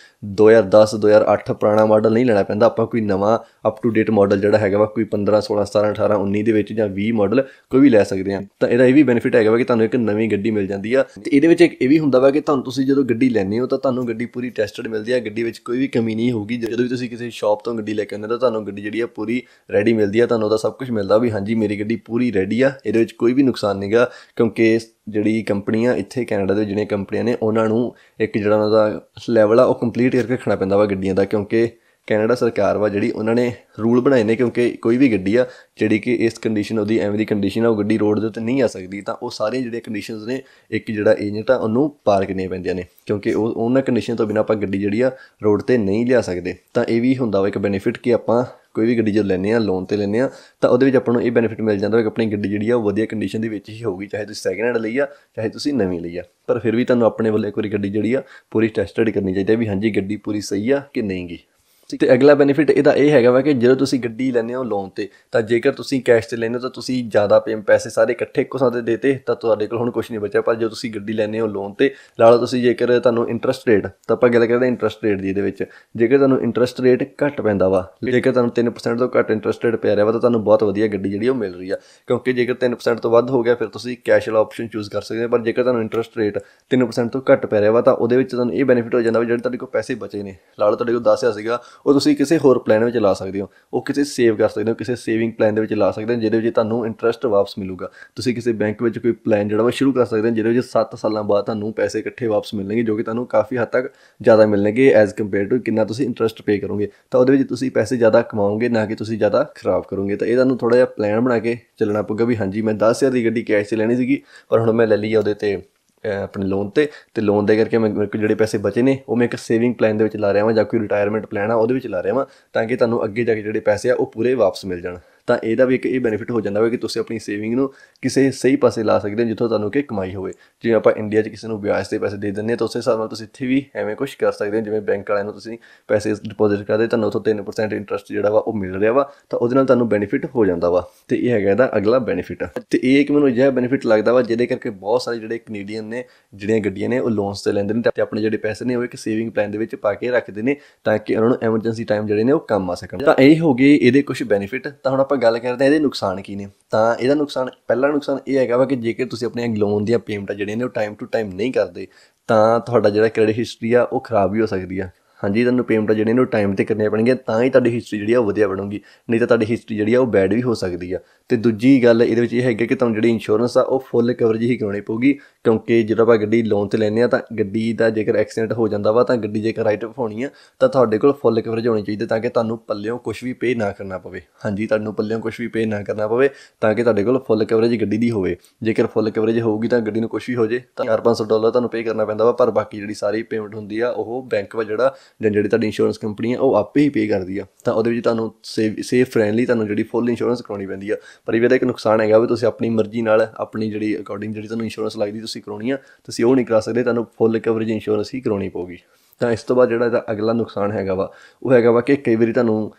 2010 2008 ਪੁਰਾਣਾ ਮਾਡਲ ਨਹੀਂ ਲੈਣਾ ਪੈਂਦਾ ਆਪਾਂ ਕੋਈ ਨਵਾਂ ਅਪ ਟੂ ਡੇਟ ਮਾਡਲ ਜਿਹੜਾ ਹੈਗਾ ਵਾ ਕੋਈ 15 16 17 18 19 ਦੇ ਵਿੱਚ ਜਾਂ 20 ਮਾਡਲ ਕੋਈ ਵੀ ਲੈ ਸਕਦੇ ਆ ਤਾਂ ਇਹਦਾ ਇਹ ਵੀ ਬੈਨੀਫਿਟ ਹੈਗਾ ਵਾ ਕਿ ਤੁਹਾਨੂੰ ਇੱਕ ਨਵੀਂ ਗੱਡੀ ਮਿਲ ਜਾਂਦੀ ਆ ਤੇ ਇਹਦੇ ਵਿੱਚ ਇੱਕ ਇਹ ਵੀ ਹੁੰਦਾ ਵਾ ਕਿ ਤੁਹਾਨੂੰ ਤੁਸੀਂ ਜਦੋਂ ਗੱਡੀ ਲੈਣੇ ਹੋ ਤਾਂ ਤੁਹਾਨੂੰ ਗੱਡੀ ਪੂਰੀ ਟੈਸਟਡ ਮਿਲਦੀ ਆ ਗੱਡੀ ਵਿੱਚ ਕੋਈ ਵੀ ਕਮੀ ਨਹੀਂ ਹੋਊਗੀ ਜਦੋਂ ਵੀ ਤੁਸੀਂ ਕਿਸੇ ਸ਼ਾਪ ਤੋਂ ਗੱਡੀ ਲੈ ਕੇ ਆਉਂਦੇ ਤਾਂ ਤੁਹਾਨੂੰ ਗੱਡੀ ਜਿਹੜੀ ਆ ਪੂਰੀ ਰੈਡੀ ਮਿਲਦੀ ਆ ਤੁਹਾਨੂੰ ਉਹਦਾ ਸਭ ਕੁਝ ਮਿਲਦਾ ਵੀ ਹਾਂਜੀ ਮੇਰੀ ਗੱਡੀ ਪੂਰੀ ਰੈਡੀ ਆ ਇਹਦੇ ਵਿੱਚ ਕੋਈ ਵੀ ਨੁਕਸਾਨ ਨਹੀਂਗਾ ਕਿਉਂਕਿ ਜਿਹੜੀ ਕੰਪਨੀਆਂ ਇੱਥੇ ਕੈਨੇਡਾ ਦੇ ਜਿਹੜੀਆਂ ਕੰਪਨੀਆਂ ਨੇ ਉਹਨਾਂ ਨੂੰ ਇੱਕ ਜਿਹੜਾ ਉਹਨਾਂ ਦਾ ਲੈਵਲ ਆ ਉਹ ਕੰਪਲੀਟ ਕਰਕੇ ਰੱਖਣਾ ਪੈਂਦਾ ਵਾ ਗੱਡੀਆਂ ਦਾ ਕਿਉਂਕਿ ਕੈਨੇਡਾ ਸਰਕਾਰ ਵਾ ਜਿਹੜੀ ਉਹਨਾਂ ਨੇ ਰੂਲ ਬਣਾਏ ਨੇ ਕਿਉਂਕਿ ਕੋਈ ਵੀ ਗੱਡੀ ਆ ਜਿਹੜੀ ਕਿ ਇਸ ਕੰਡੀਸ਼ਨ ਉਹਦੀ ਐਵੇਂ ਦੀ ਕੰਡੀਸ਼ਨ ਆ ਉਹ ਗੱਡੀ ਰੋਡ ਦੇ ਉੱਤੇ ਨਹੀਂ ਆ ਸਕਦੀ ਤਾਂ ਉਹ ਸਾਰੇ ਜਿਹੜੇ ਕੰਡੀਸ਼ਨਸ ਨੇ ਇੱਕ ਜਿਹੜਾ ਏਜੰਟ ਆ ਉਹਨੂੰ ਪਾਰ ਕਰਨੀਆਂ ਪੈਂਦੀਆਂ ਨੇ ਕਿਉਂਕਿ ਉਹ ਉਹਨਾਂ ਕੰਡੀਸ਼ਨ ਤੋਂ ਬਿਨਾ ਆਪਾਂ ਗੱਡੀ ਜਿਹੜੀ ਆ ਰੋਡ ਤੇ ਨਹੀਂ ਲਿਆ ਸਕਦੇ ਤਾਂ ਇਹ ਵੀ ਹੁੰਦਾ ਵਾ ਇੱਕ ਬੈਨੀਫਿਟ ਕਿ ਆਪਾਂ ਕੋਈ ਵੀ ਗੱਡੀ ਜਦ ਲੈਨੇ ਆ ਲੋਨ ਤੇ ਲੈਨੇ ਆ ਤਾਂ ਉਹਦੇ ਵਿੱਚ ਆਪਾਂ ਨੂੰ ਇਹ ਬੈਨੀਫਿਟ ਮਿਲ ਜਾਂਦਾ ਹੈ ਕਿ ਆਪਣੀ ਗੱਡੀ ਜਿਹੜੀ ਆ ਉਹ ਵਧੀਆ ਕੰਡੀਸ਼ਨ ਦੇ ਵਿੱਚ ਹੀ ਹੋਊਗੀ ਚਾਹੇ ਤੁਸੀਂ ਸੈਕਿੰਡ ਹੈਂਡ ਲਈ ਆ ਚਾਹੇ ਤੁਸੀਂ ਨਵੀਂ ਲਈ ਆ ਪਰ ਫਿਰ ਵੀ ਤੁਹਾਨੂੰ ਆਪਣੇ ਵੱਲੋਂ ਇੱਕ ਵਾਰੀ ਗੱਡੀ ਜਿਹੜੀ ਆ ਪੂਰੀ ਸਟੱਡੀ ਕਰਨੀ ਚਾਹੀਦੀ ਹੈ ਵੀ ਹਾਂਜੀ ਗੱਡੀ ਪੂਰੀ ਸਹੀ ਆ ਕਿ ਨਹੀਂਗੀ ਤੇ ਅਗਲਾ ਬੈਨੀਫਿਟ ਇਹਦਾ ਇਹ ਹੈਗਾ ਵਾ ਕਿ ਜਦੋਂ ਤੁਸੀਂ ਗੱਡੀ ਲੈਨੇ ਹੋ ਲੋਨ ਤੇ ਤਾਂ ਜੇਕਰ ਤੁਸੀਂ ਕੈਸ਼ ਤੇ ਲੈਨੇ ਹੋ ਤਾਂ ਤੁਸੀਂ ਜ਼ਿਆਦਾ ਪੇਮ ਪੈਸੇ ਸਾਰੇ ਇਕੱਠੇ ਇੱਕੋ ਸਾਥੇ ਦੇਤੇ ਤਾਂ ਤੁਹਾਡੇ ਕੋਲ ਹੁਣ ਕੁਝ ਨਹੀਂ ਬਚਿਆ ਪਰ ਜੇ ਤੁਸੀਂ ਗੱਡੀ ਲੈਨੇ ਹੋ ਲੋਨ ਤੇ ਲਾ ਲਓ ਤੁਸੀਂ ਜੇਕਰ ਤੁਹਾਨੂੰ ਇੰਟਰਸਟ ਰੇਟ ਤਾਂ ਆਪਾਂ ਗੱਲ ਕਰਦੇ ਇੰਟਰਸਟ ਰੇਟ ਦੀ ਇਹਦੇ ਵਿੱਚ ਜੇਕਰ ਤੁਹਾਨੂੰ ਇੰਟਰਸਟ ਰੇਟ ਘੱਟ ਪੈਂਦਾ ਵਾ ਜੇਕਰ ਤੁਹਾਨੂੰ 3% ਤੋਂ ਘੱਟ ਇੰਟਰਸਟ ਰੇਟ ਪਿਆ ਰਿਹਾ ਵਾ ਤਾਂ ਤੁਹਾਨੂੰ ਬਹੁਤ ਵਧੀਆ ਗੱਡੀ ਜਿਹੜੀ ਉਹ ਮਿਲ ਰਹੀ ਆ ਕਿਉਂਕਿ ਜੇਕਰ 3% ਤੋਂ ਵੱਧ ਹੋ ਗਿਆ ਫਿਰ ਤੁਸੀਂ ਕੈਸ਼ ਵਾਲਾ ਆਪਸ਼ਨ ਚੂਜ਼ ਕਰ ਸਕਦੇ ਹੋ ਪਰ ਜੇਕਰ ਤੁਹਾਨੂੰ ਇੰਟਰਸਟ ਰੇਟ 3% ਤੋਂ ਘੱਟ ਪੈ ਰਿਹਾ ਵਾ ਤਾਂ ਉਹਦੇ ਵਿੱਚ ਤੁਹਾਨੂੰ ਇਹ ਬੈਨੀਫਿਟ ਹੋ ਜਾਂਦਾ ਵੀ ਜਿਹੜੇ ਤੁਹਾਡੇ ਕੋਲ ਪੈਸੇ ਬਚੇ ਨੇ ਲਾ ਲਓ ਤੁਹਾਡੇ ਕੋਲ 10000 ਸੀਗਾ ਉਹ ਤੁਸੀਂ ਕਿਸੇ ਹੋਰ ਪਲਾਨ ਵਿੱਚ ਲਾ ਸਕਦੇ ਹੋ ਉਹ ਕਿਸੇ ਸੇਵ ਕਰ ਸਕਦੇ ਹੋ ਕਿਸੇ ਸੇਵਿੰਗ ਪਲਾਨ ਦੇ ਵਿੱਚ ਲਾ ਸਕਦੇ ਹੋ ਜਿਹਦੇ ਵਿੱਚ ਤੁਹਾਨੂੰ ਇੰਟਰਸਟ ਵਾਪਸ ਮਿਲੂਗਾ ਤੁਸੀਂ ਕਿਸੇ ਬੈਂਕ ਵਿੱਚ ਕੋਈ ਪਲਾਨ ਜਿਹੜਾ ਵਾ ਸ਼ੁਰੂ ਕਰ ਸਕਦੇ ਹੋ ਜਿਹਦੇ ਵਿੱਚ 7 ਸਾਲਾਂ ਬਾਅਦ ਤੁਹਾਨੂੰ ਪੈਸੇ ਇਕੱਠੇ ਵਾਪਸ ਮਿਲਣਗੇ ਜੋ ਕਿ ਤੁਹਾਨੂੰ ਕਾਫੀ ਹੱਦ ਤੱਕ ਜ਼ਿਆਦਾ ਮਿਲਣਗੇ ਐਜ਼ ਕੰਪੇਅਰ ਟੂ ਕਿੰਨਾ ਤੁਸੀਂ ਇੰਟਰਸਟ ਪੇ ਕਰੋਗੇ ਤਾਂ ਉਹਦੇ ਵਿੱਚ ਤੁਸੀਂ ਪੈਸੇ ਜ਼ਿਆਦਾ ਕਮਾਓਗੇ ਨਾ ਕਿ ਤੁਸੀਂ ਜ਼ਿਆਦਾ ਖਰਾਬ ਕਰੋਗੇ ਤਾਂ ਇਹ ਤੁਹਾਨੂੰ ਥੋੜਾ ਜਿਹਾ ਪਲਾਨ ਬਣਾ ਕੇ ਚੱਲਣਾ ਪਊਗਾ ਵੀ ਹਾਂਜੀ ਮੈਂ 10000 ਦੀ ਗੱਡੀ ਕੈਸ਼ ਤੇ ਲੈਣੀ ਸੀਗੀ ਪਰ ਹੁਣ ਮੈਂ ਲੈ ਲਈ ਆ ਉਹਦੇ ਤੇ ਆਪਣੇ ਲੋਨ ਤੇ ਤੇ ਲੋਨ ਦੇ ਕਰਕੇ ਮੈਂ ਜਿਹੜੇ ਪੈਸੇ ਬਚੇ ਨੇ ਉਹ ਮੈਂ ਇੱਕ ਸੇਵਿੰਗ ਪਲਾਨ ਦੇ ਵਿੱਚ ਲਾ ਰਿਹਾ ਹਾਂ ਜਾਂ ਕੋਈ ਰਿਟਾਇਰਮੈਂਟ ਪਲਾਨ ਆ ਉਹਦੇ ਵਿੱਚ ਲਾ ਰਿਹਾ ਹਾਂ ਤਾਂ ਕਿ ਤੁਹਾਨੂੰ ਅੱਗੇ ਜਾ ਕੇ ਜਿਹੜੇ ਪੈਸੇ ਆ ਉਹ ਪੂਰੇ ਵਾਪਸ ਮਿਲ ਜਾਣ ਤਾਂ ਇਹਦਾ ਵੀ ਇੱਕ ਇਹ ਬੈਨੀਫਿਟ ਹੋ ਜਾਂਦਾ ਹੋਵੇ ਕਿ ਤੁਸੀਂ ਆਪਣੀ ਸੇਵਿੰਗ ਨੂੰ ਕਿਸੇ ਸਹੀ ਪਾਸੇ ਲਾ ਸਕਦੇ ਹੋ ਜਿੱਥੋਂ ਤੁਹਾਨੂੰ ਕਿ ਕਮਾਈ ਹੋਵੇ ਜਿਵੇਂ ਆਪਾਂ ਇੰਡੀਆ 'ਚ ਕਿਸੇ ਨੂੰ ਵਿਆਜ ਤੇ ਪੈਸੇ ਦੇ ਦਿੰਦੇ ਹਾਂ ਤਾਂ ਉਸੇ ਹਿਸਾਬ ਨਾਲ ਤੁਸੀਂ ਇੱਥੇ ਵੀ ਐਵੇਂ ਕੁਝ ਕਰ ਸਕਦੇ ਹੋ ਜਿਵੇਂ ਬੈਂਕ ਵਾਲਿਆਂ ਨੂੰ ਤੁਸੀਂ ਪੈਸੇ ਡਿਪੋਜ਼ਿਟ ਕਰਦੇ ਤੁਹਾਨੂੰ ਉਥੋਂ 3% ਇੰਟਰਸਟ ਜਿਹੜਾ ਵਾ ਉਹ ਮਿਲ ਰਿਹਾ ਵਾ ਤਾਂ ਉਹਦੇ ਨਾਲ ਤੁਹਾਨੂੰ ਬੈਨੀਫਿਟ ਹੋ ਜਾਂਦਾ ਵਾ ਤੇ ਇਹ ਹੈਗਾ ਇਹਦਾ ਅਗਲਾ ਬੈਨੀਫਿਟ ਤੇ ਇਹ ਇੱਕ ਮੈਨੂੰ ਇਹ ਬੈਨੀਫਿਟ ਲੱਗਦਾ ਵਾ ਜਿਹਦੇ ਕਰਕੇ ਬਹੁਤ ਸਾਰੇ ਜਿਹੜੇ ਕੈਨੇਡੀਅਨ ਨੇ ਜਿਹੜੀਆਂ ਗੱਡੀਆਂ ਨੇ ਉਹ ਲੋਨਸ ਤੇ ਲੈਂਦੇ ਨੇ ਤੇ ਆਪਣੇ ਜਿਹੜੇ ਪੈਸੇ ਨੇ ਉਹ ਇੱਕ ਸੇਵਿੰਗ ਪਲਾਨ ਦੇ ਵਿੱਚ ਪਾ ਕੇ ਰੱਖਦੇ ਨੇ ਤਾਂ ਕਿ ਉਹਨਾਂ ਨੂੰ ਐਮਰਜੈਂਸੀ ਟਾਈਮ ਜਿਹੜੇ ਨੇ ਉਹ ਕੰਮ ਆ ਸਕਣ ਤਾਂ ਇਹ ਹੋ ਗਏ ਇਹਦੇ ਕੁਝ ਬੈਨੀਫਿਟ ਤਾਂ ਹੁਣ ਆਪਾਂ ਗੱਲ ਕਰਦੇ ਆ ਇਹਦੇ ਨੁਕਸਾਨ ਕੀ ਨੇ ਤਾਂ ਇਹਦਾ ਨੁਕਸਾਨ ਪਹਿਲਾ ਨੁਕਸਾਨ ਇਹ ਹੈਗਾ ਵਾ ਕਿ ਜੇਕਰ ਤੁਸੀਂ ਆਪਣੇ ਲੋਨ ਦੀਆਂ ਪੇਮੈਂਟਾਂ ਜਿਹੜੀਆਂ ਨੇ ਉਹ ਟਾਈਮ ਟੂ ਟਾਈਮ ਨਹੀਂ ਕਰਦੇ ਤਾਂ ਤੁਹਾਡਾ ਜਿਹੜਾ ਕ੍ਰੈਡਿਟ ਹਿਸਟਰੀ ਆ ਉਹ ਖਰਾਬ ਵੀ ਹੋ ਸਕਦੀ ਆ ਹਾਂਜੀ ਤੁਹਾਨੂੰ ਪੇਮੈਂਟ ਜਿਹੜੇ ਨੂੰ ਟਾਈਮ ਤੇ ਕਰਨੇ ਪੈਣਗੇ ਤਾਂ ਹੀ ਤੁਹਾਡੀ ਹਿਸਟਰੀ ਜਿਹੜੀ ਆ ਉਹ ਵਧੀਆ ਬਣੂਗੀ ਨਹੀਂ ਤਾਂ ਤੁਹਾਡੀ ਹਿਸਟਰੀ ਜਿਹੜੀ ਆ ਉਹ ਬੈਡ ਵੀ ਹੋ ਸਕਦੀ ਆ ਤੇ ਦੂਜੀ ਗੱਲ ਇਹਦੇ ਵਿੱਚ ਇਹ ਹੈਗਾ ਕਿ ਤੁਹਾਨੂੰ ਜਿਹੜੀ ਇੰਸ਼ੋਰੈਂਸ ਆ ਉਹ ਫੁੱਲ ਕਵਰੇਜ ਹੀ ਕਰਾਉਣੀ ਪਊਗੀ ਕਿਉਂਕਿ ਜਦੋਂ ਆਪਾਂ ਗੱਡੀ ਲੋਨ ਤੇ ਲੈਨੇ ਆ ਤਾਂ ਗੱਡੀ ਦਾ ਜੇਕਰ ਐਕਸੀਡੈਂਟ ਹੋ ਜਾਂਦਾ ਵਾ ਤਾਂ ਗੱਡੀ ਜੇਕਰ ਰਾਈਟ ਅਪ ਹੋਣੀ ਆ ਤਾਂ ਤੁਹਾਡੇ ਕੋਲ ਫੁੱਲ ਕਵਰੇਜ ਹੋਣੀ ਚਾਹੀਦੀ ਤਾਂ ਕਿ ਤੁਹਾਨੂੰ ਪੱਲਿਓਂ ਕੁਝ ਵੀ ਪੇ ਨਾ ਕਰਨਾ ਪਵੇ ਹਾਂਜੀ ਤੁਹਾਨੂੰ ਪੱਲਿਓਂ ਕੁਝ ਵੀ ਪੇ ਨਾ ਕਰਨਾ ਪਵੇ ਤਾਂ ਕਿ ਤੁਹਾਡੇ ਕੋਲ ਫੁੱਲ ਕਵਰੇਜ ਗੱਡੀ ਦੀ ਹੋਵੇ ਜੇਕਰ ਫੁੱਲ ਕਵਰੇਜ ਹੋਊਗੀ ਤਾਂ ਗੱਡੀ ਨੂੰ ਕੁਝ ਵੀ ਹੋ ਜੇ ਤਾਂ 4-500 ਡਾਲਰ ਤੁਹਾਨੂੰ ਪੇ ਕਰਨਾ ਪੈਂਦਾ ਵਾ ਪਰ ਬਾਕੀ ਜਿਹੜੀ ਸਾਰੀ ਪੇਮੈਂਟ ਹੁੰਦੀ ਆ ਉਹ ਬੈਂਕ ਵਾ ਜਿਹੜਾ ਜਾਂ ਜਿਹੜੀ ਤੁਹਾਡੀ ਇੰਸ਼ੋਰੈਂਸ ਕੰਪਨੀ ਆ ਉਹ ਆਪੇ ਹੀ ਪੇ ਕਰਦੀ ਆ ਤਾਂ ਉਹਦੇ ਵਿੱਚ ਤੁਹਾਨੂੰ ਸੇਫ ਫ੍ਰੈਂਡਲੀ ਤੁਹਾਨੂੰ ਜਿਹੜੀ ਫੁੱਲ ਇੰਸ਼ੋਰੈਂਸ ਕਰਾਉਣੀ ਪੈਂਦੀ ਆ ਪਰ ਇਹਦਾ ਇੱਕ ਨੁਕਸਾਨ ਹੈਗਾ ਵੀ ਤੁਸੀਂ ਆਪਣੀ ਮਰਜ਼ੀ ਨਾਲ ਆਪਣੀ ਜਿਹੜੀ ਅਕੋਰਡਿੰਗ ਜਿਹੜੀ ਤੁਹਾਨੂੰ ਇੰਸ਼ੋਰੈਂਸ ਲੱਗਦੀ ਤੁਸੀਂ ਕਰਾਉਣੀ ਆ ਤੁਸੀਂ ਉਹ ਨਹੀਂ ਕਰਾ ਸਕਦੇ ਤੁਹਾਨੂੰ ਫੁੱਲ ਕਵਰੇਜ ਇੰਸ਼ੋਰੈਂਸ ਹੀ ਕਰਾਉਣੀ ਪਊਗੀ ਤਾਂ ਇਸ ਤੋਂ ਬਾਅਦ ਜਿਹੜਾ ਇਹਦਾ ਅਗਲਾ ਨੁਕਸਾਨ ਹੈਗਾ ਵਾ ਉਹ ਹੈਗਾ ਵਾ ਕਿ ਕਈ ਵਾਰੀ ਤੁਹਾਨੂੰ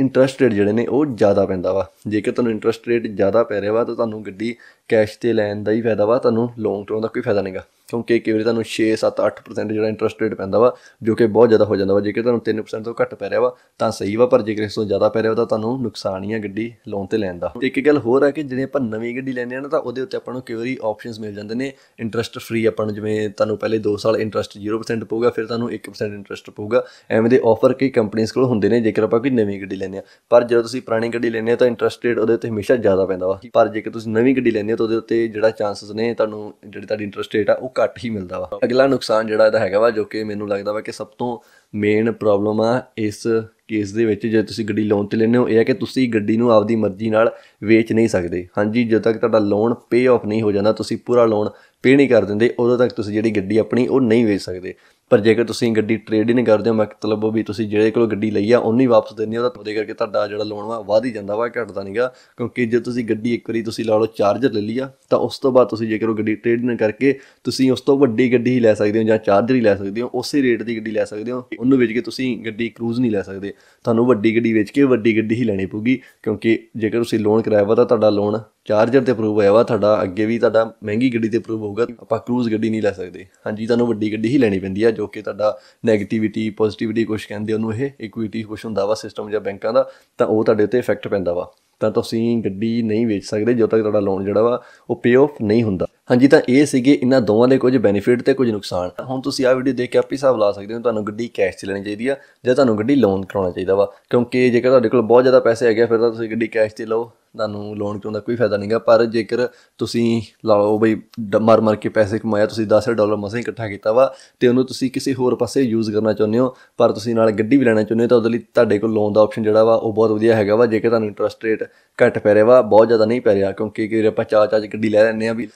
ਇੰਟਰਸਟ ਰੇਟ ਜਿਹੜੇ ਨੇ ਉਹ ਜ਼ਿਆਦਾ ਪੈਂਦਾ ਵਾ ਜੇਕਰ ਤੁਹਾਨੂੰ ਇੰਟਰਸਟ ਰੇਟ ਜ਼ਿਆਦਾ ਪੈ ਰਿਹਾ ਵਾ ਤਾਂ ਤੁਹਾਨੂੰ ਗੱਡੀ ਕੈਸ਼ ਤੇ ਲੈਣ ਦਾ ਹੀ ਫਾਇਦਾ ਵਾ ਤੁਹਾਨੂੰ ਲੌਂਗ ਟਰਮ ਦਾ ਕੋਈ ਫਾਇਦਾ ਨਹੀਂਗਾ ਕਿਉਂਕਿ ਕਈ ਵਾਰੀ ਤੁਹਾਨੂੰ 6 7 8% ਜਿਹੜਾ ਇੰਟਰਸਟ ਰੇਟ ਪੈਂਦਾ ਵਾ ਜੋ ਕਿ ਬਹੁਤ ਜ਼ਿਆਦਾ ਹੋ ਜਾਂਦਾ ਵਾ ਜੇਕਰ ਤੁਹਾਨੂੰ 3% ਤੋਂ ਘੱਟ ਪੈ ਰਿਹਾ ਵਾ ਤਾਂ ਸਹੀ ਵਾ ਪਰ ਜੇਕਰ ਇਸ ਤੋਂ ਜ਼ਿਆਦਾ ਪੈ ਰਿਹਾ ਤਾਂ ਤੁਹਾਨੂੰ ਨੁਕਸਾਨ ਹੀ ਆ ਗੱਡੀ ਲੋਨ ਤੇ ਲੈਣ ਦਾ ਇੱਕ ਗੱਲ ਹੋਰ ਆ ਕਿ ਜਿਹੜੇ ਆਪਾਂ ਨਵੀਂ ਗੱਡੀ ਲੈਂਦੇ ਆ ਨਾ ਤਾਂ ਉਹਦੇ ਉੱਤੇ ਆਪਾਂ ਨੂੰ ਕਈ ਵਾਰੀ ਆਪਸ਼ਨਸ ਮਿਲ ਜਾਂਦੇ ਨੇ ਇੰਟਰਸਟ ਫ੍ਰੀ ਆਪਾਂ ਨੂੰ ਜਿਵੇਂ ਤੁਹਾਨੂੰ ਪਹਿਲੇ 2 ਸਾਲ ਇੰਟਰਸਟ 0% ਪਊਗਾ ਫਿਰ ਤੁਹਾਨੂੰ 1% ਇੰਟਰਸਟ ਪਊਗਾ ਐਵੇਂ ਦੇ ਆਫਰ ਕਈ ਕੰਪਨੀਆਂ ਕੋਲ ਹੁੰਦੇ ਨੇ ਜੇਕਰ ਆਪਾਂ ਕੋਈ ਨਵੀਂ ਗੱਡੀ ਲੈਂਦੇ ਆ ਪਰ ਜਦੋਂ ਤੁਸੀਂ ਪੁਰਾਣੀ ਗੱਡੀ ਲੈਂਦੇ ਆ ਤਾਂ ਇੰਟਰਸਟ ਰੇਟ ਉਹਦੇ ਉੱਤੇ ਹਮੇਸ਼ਾ ਜ਼ਿਆਦਾ ਪੈਂਦਾ ਵਾ ਪਰ ਜੇਕਰ ਤੁਸੀਂ ਨਵੀਂ ਗੱਡੀ ਲੈਂਦੇ ਤਾਂ ਉਹਦੇ ਉੱਤੇ ਜਿਹੜਾ ਚਾਂਸਸ ਨੇ ਤੁਹਾਨੂੰ ਜਿਹੜੀ ਤੁਹਾਡੀ ਇੰਟਰਸਟ ਰੇਟ ਆ ਉਹ ਘੱਟ ਹੀ ਮਿਲਦਾ ਵਾ ਅਗਲਾ ਨੁਕਸਾਨ ਜਿਹੜਾ ਇਹਦਾ ਹੈਗਾ ਵਾ ਜੋ ਕਿ ਮੈਨੂੰ ਲੱਗਦਾ ਵਾ ਕਿ ਸਭ ਤੋਂ ਮੇਨ ਪ੍ਰੋਬਲਮ ਆ ਇਸ ਕੇਸ ਦੇ ਵਿੱਚ ਜੇ ਤੁਸੀਂ ਗੱਡੀ ਲੋਨ ਤੇ ਲੈਨੇ ਹੋ ਇਹ ਹੈ ਕਿ ਤੁਸੀਂ ਗੱਡੀ ਨੂੰ ਆਪਦੀ ਮਰਜ਼ੀ ਨਾਲ ਵੇਚ ਨਹੀਂ ਸਕਦੇ ਹਾਂਜੀ ਜਦੋਂ ਤੱਕ ਤੁਹਾਡਾ ਲੋਨ ਪੇ ਆਫ ਨਹੀਂ ਹੋ ਜਾਂਦਾ ਤੁਸੀਂ ਪੂਰਾ ਲੋਨ ਪੇ ਨਹੀਂ ਕਰ ਦਿੰਦੇ ਉਦੋਂ ਤੱਕ ਤੁਸੀਂ ਜਿਹੜੀ ਗੱਡੀ ਆਪਣੀ ਉਹ ਨਹੀਂ ਵੇਚ ਸਕਦੇ ਪਰ ਜੇਕਰ ਤੁਸੀਂ ਗੱਡੀ ਟ੍ਰੇਡ ਹੀ ਨਹੀਂ ਕਰਦੇ ਹੋ ਮਤਲਬ ਉਹ ਵੀ ਤੁਸੀਂ ਜਿਹੜੇ ਕੋਲ ਗੱਡੀ ਲਈ ਆ ਉਹਨੂੰ ਹੀ ਵਾਪਸ ਦੇਣੀ ਆ ਉਹਦਾ ਉਹਦੇ ਕਰਕੇ ਤੁਹਾਡਾ ਜਿਹੜਾ ਲੋਨ ਵਾ ਵਧ ਹੀ ਜਾਂਦਾ ਵਾ ਘਟਦਾ ਨਹੀਂਗਾ ਕਿਉਂਕਿ ਜੇ ਤੁਸੀਂ ਗੱਡੀ ਇੱਕ ਵਾਰੀ ਤੁਸੀਂ ਲਾ ਲਓ ਚਾਰਜਰ ਲੈ ਆ ਤਾਂ ਉਸ ਤੋਂ ਬਾਅਦ ਤੁਸੀਂ ਜੇਕਰ ਉਹ ਗੱਡੀ ਟ੍ਰੇਡ ਇਨ ਕਰਕੇ ਤੁਸੀਂ ਉਸ ਤੋਂ ਵੱਡੀ ਗੱਡੀ ਹੀ ਲੈ ਸਕਦੇ ਹੋ ਜਾਂ ਚਾਰਜਰ ਹੀ ਲੈ ਸਕਦੇ ਹੋ ਉਸੇ ਰੇਟ ਦੀ ਗੱਡੀ ਲੈ ਸਕਦੇ ਹੋ ਉਹਨੂੰ ਵੇਚ ਕੇ ਤੁਸੀਂ ਗੱਡੀ ਕਰੂਜ਼ ਨਹੀਂ ਲੈ ਸਕਦੇ ਤੁਹਾਨੂੰ ਵੱਡੀ ਗੱਡੀ ਵੇਚ ਕੇ ਵੱਡੀ ਗੱਡੀ ਹੀ ਲੈਣੀ ਪਊਗੀ ਕਿਉਂਕਿ ਜੇਕਰ ਤੁਸੀਂ ਲੋਨ ਕਰਾਇਆ ਵਾ ਤਾਂ ਤੁਹਾਡਾ ਲੋਨ ਚਾਰਜਰ ਤੇ ਅਪਰੂਵ ਹੋਇਆ ਵਾ ਤੁਹਾਡਾ ਅੱਗੇ ਵੀ ਤੁਹਾਡਾ ਮਹਿੰਗੀ ਗੱਡੀ ਤੇ ਅਪਰੂਵ ਹੋਊਗਾ ਆਪਾਂ ਕਰੂਜ਼ ਗੱਡੀ ਨਹੀਂ ਲੈ ਸਕਦੇ ਹਾਂਜੀ ਤੁਹਾਨੂੰ ਵੱਡੀ ਗੱਡੀ ਹੀ ਲੈਣੀ ਪੈਂਦੀ ਆ ਜੋ ਕਿ ਤੁਹਾਡਾ 네ਗੇਟਿਵਿਟੀ ਪੋਜ਼ਿਟਿਵਿਟੀ ਕੁਝ ਕਹਿੰਦੇ ਉਹਨੂੰ ਇਹ ਇਕੁਇਟੀ ਕੁਝ ਹੁੰਦਾ ਵਾ ਸਿਸਟਮ ਜਾਂ ਬੈਂਕਾਂ ਦਾ ਤਾਂ ਉਹ ਤੁਹਾਡੇ ਉੱਤੇ ਇਫੈਕਟ ਪੈਂਦਾ ਵਾ ਤਾਂ ਤੁਸੀਂ ਗੱਡੀ ਨਹੀਂ ਵੇਚ ਸਕਦੇ ਜਦੋਂ ਤੱਕ ਤੁਹਾਡਾ ਲੋਨ ਜਿਹੜਾ ਵਾ ਉਹ ਪੇ ਆਫ ਨਹੀਂ ਹੁੰਦਾ ਹਾਂਜੀ ਤਾਂ ਇਹ ਸੀਗੇ ਇਹਨਾਂ ਦੋਵਾਂ ਦੇ ਕੁਝ ਬੈਨੀਫਿਟ ਤੇ ਕੁਝ ਨੁਕਸਾਨ ਹੁਣ ਤੁਸੀਂ ਆ ਵੀਡੀਓ ਦੇਖ ਕੇ ਆਪੇ ਹਿਸਾਬ ਲਾ ਸਕਦੇ ਹੋ ਤੁਹਾਨੂੰ ਗੱਡੀ ਕੈਸ਼ 'ਚ ਲੈਣੀ ਚਾਹੀਦੀ ਆ ਜਾਂ ਤੁਹਾਨੂੰ ਗੱਡੀ ਲੋਨ ਕਰਾਉਣਾ ਚਾਹੀਦਾ ਵਾ ਕਿਉਂਕਿ ਜੇਕਰ ਤੁਹਾਡੇ ਕੋਲ ਬਹੁਤ ਜ਼ਿਆਦਾ ਪੈਸੇ ਹੈਗੇ ਫਿਰ ਤਾਂ ਤੁਸੀਂ ਗੱਡੀ ਕੈਸ਼ 'ਤੇ ਲਓ ਤੁਹਾਨੂੰ ਲੋਨ ਚੋਂ ਦਾ ਕੋਈ ਫਾਇਦਾ ਨਹੀਂਗਾ ਪਰ ਜੇਕਰ ਤੁਸੀਂ ਲਾਓ ਬਈ ਮਰ ਮਰ ਕੇ ਪੈਸੇ ਕਮਾਇਆ ਤੁਸੀਂ 10 ਡਾਲਰ ਮਸਾਂ ਇਕੱਠਾ ਕੀਤਾ ਵਾ ਤੇ ਉਹਨੂੰ ਤੁਸੀਂ ਕਿਸੇ ਹੋਰ ਪਾਸੇ ਯੂਜ਼ ਕਰਨਾ ਚਾਹੁੰਦੇ ਹੋ ਪਰ ਤੁਸੀਂ ਨਾਲ ਗੱਡੀ ਵੀ ਲੈਣਾ ਚਾਹੁੰਦੇ ਹੋ ਤਾਂ ਉਹਦੇ ਲਈ ਤੁਹਾਡੇ ਕੋਲ ਲੋਨ ਦਾ ਆਪਸ਼ਨ ਜਿਹੜਾ ਵਾ ਉਹ ਬਹੁਤ ਵਧੀਆ ਹੈਗਾ ਵਾ ਜੇਕਰ ਤੁਹਾਨੂੰ ਇੰਟਰਸਟ ਰੇਟ ਘੱਟ ਪੈ ਰਿਹਾ ਵਾ ਬਹੁਤ ਜ਼ਿਆਦਾ ਨਹੀਂ ਪੈ ਰਿਹਾ ਕਿਉਂਕਿ ਕਿ ਆਪਾਂ ਚਾਹ ਚਾਹ ਗੱਡੀ ਲੈ ਲੈਂਦੇ ਆ ਵੀ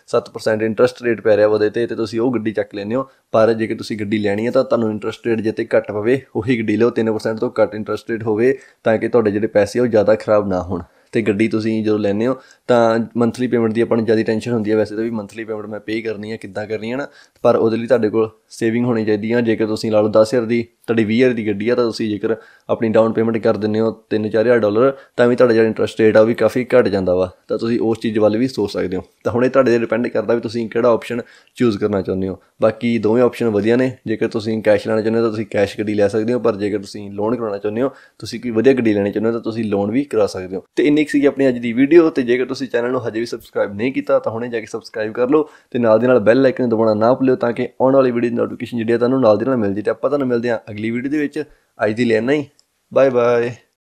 4% ਇੰਟਰਸਟ ਰੇਟ ਪੈ ਰਿਹਾ ਉਹਦੇ ਤੇ ਤੇ ਤੁਸੀਂ ਉਹ ਗੱਡੀ ਚੱਕ ਲੈਣੇ ਹੋ ਪਰ ਜੇ ਕਿ ਤੁਸੀਂ ਗੱਡੀ ਲੈਣੀ ਹੈ ਤਾਂ ਤੁਹਾਨੂੰ ਇੰਟਰਸਟ ਰੇਟ ਜੇ ਤੇ ਘੱਟ ਪਵੇ ਉਹੀ ਗੱਡੀ ਲਓ 3% ਤੋਂ ਘੱਟ ਇੰਟਰਸਟ ਰੇਟ ਹੋਵੇ ਤਾਂ ਕਿ ਤੁਹਾਡੇ ਜਿਹੜੇ ਪੈਸੇ ਉਹ ਜ਼ਿਆਦਾ ਖਰਾਬ ਨਾ ਹੋਣ ਤੇ ਗੱਡੀ ਤੁਸੀਂ ਜਦੋਂ ਲੈਣੇ ਹੋ ਤਾਂ ਮੰਥਲੀ ਪੇਮੈਂਟ ਦੀ ਆਪਾਂ ਨੂੰ ਜਿਆਦਾ ਟੈਨਸ਼ਨ ਹੁੰਦੀ ਹੈ ਵੈਸੇ ਤਾਂ ਵੀ ਮੰਥਲੀ ਪੇਮੈਂਟ ਮੈਂ ਪੇ ਕਰਨੀ ਹੈ ਕਿੱਦਾਂ ਕਰਨੀ ਹੈ ਨਾ ਪਰ ਉਹਦੇ ਲਈ ਤੁਹਾਡੇ ਕੋਲ ਸੇਵਿੰਗ ਹੋਣੀ ਚਾਹੀਦੀ ਹੈ ਜੇਕਰ ਤੁਸੀਂ ਲਾ ਲਓ 10000 ਦੀ ਤੁਹਾਡੀ 20000 ਦੀ ਗੱਡੀ ਆ ਤਾਂ ਤੁਸੀਂ ਜੇਕਰ ਆਪਣੀ ਡਾਊਨ ਪੇਮੈਂਟ ਕਰ ਦਿੰਦੇ ਹੋ 3-4000 ਡਾਲਰ ਤਾਂ ਵੀ ਤੁਹਾਡਾ ਜਿਹੜਾ ਇੰਟਰਸਟ ਰੇਟ ਆ ਉਹ ਵੀ ਕਾਫੀ ਘਟ ਜਾਂਦਾ ਵਾ ਤਾਂ ਤੁਸੀਂ ਉਸ ਚੀਜ਼ ਵੱਲ ਵੀ ਸੋਚ ਸਕਦੇ ਹੋ ਤਾਂ ਹੁਣ ਇਹ ਤੁਹਾਡੇ ਤੇ ਡਿਪੈਂਡ ਕਰਦਾ ਵੀ ਤੁਸੀਂ ਕਿਹੜਾ ਆਪਸ਼ਨ ਚੂਜ਼ ਕਰਨਾ ਚਾਹੁੰਦੇ ਹੋ ਬਾਕੀ ਦੋਵੇਂ ਆਪਸ਼ਨ ਵਧੀਆ ਨੇ ਜੇਕਰ ਤੁਸੀਂ ਕੈਸ਼ ਲੈਣਾ ਚਾਹੁੰਦੇ ਹੋ ਤਾਂ ਤੁਸੀਂ ਕੈਸ਼ ਗੱਡੀ ਲੈ ਸਕਦੇ ਹੋ ਪਰ ਜੇਕਰ ਤੁਸੀਂ ਲੋਨ ਕਰਾਉਣਾ ਚਾਹੁੰਦੇ ਹੋ ਤੁਸੀਂ ਕੋਈ ਵਧੀਆ ਗੱਡੀ ਲੈਣੀ ਚਾਹੁੰਦੇ ਹੋ ਤਾਂ ਤੁਸੀਂ ਲੋਨ ਵੀ ਕਰਾ ਸਕਦੇ ਹੋ ਤੇ ਇੰਨੀ ਸੀ ਆਪਣੀ ਅੱਜ ਦੀ ਵੀਡੀਓ ਤੇ ਜੇਕਰ ਤੁਸੀਂ ਤੁਸੀਂ ਚੈਨਲ ਨੂੰ ਹਜੇ ਵੀ ਸਬਸਕ੍ਰਾਈਬ ਨਹੀਂ ਕੀਤਾ ਤਾਂ ਹੁਣੇ ਜਾ ਕੇ ਸਬਸਕ੍ਰਾਈਬ ਕਰ ਲਓ ਤੇ ਨਾਲ ਦੇ ਨਾਲ ਬੈਲ ਆਈਕਨ ਦਬਾਉਣਾ ਨਾ ਭੁੱਲਿਓ ਤਾਂ ਕਿ ਆਉਣ ਵਾਲੀ ਵੀਡੀਓ ਦੀ ਨੋਟੀਫਿਕੇਸ਼ਨ ਜਿਹੜੀ ਆ ਤੁਹਾਨੂੰ ਨਾਲ ਦੇ ਨਾਲ ਮਿਲ ਜੇ ਤੇ ਆਪਾਂ ਤੁਹਾਨੂੰ ਮਿਲਦੇ ਹਾਂ ਅਗਲੀ ਵੀਡੀਓ ਦੇ ਵਿੱਚ ਅੱਜ ਦੀ ਲੈਣਾ ਹੀ ਬਾਏ ਬਾਏ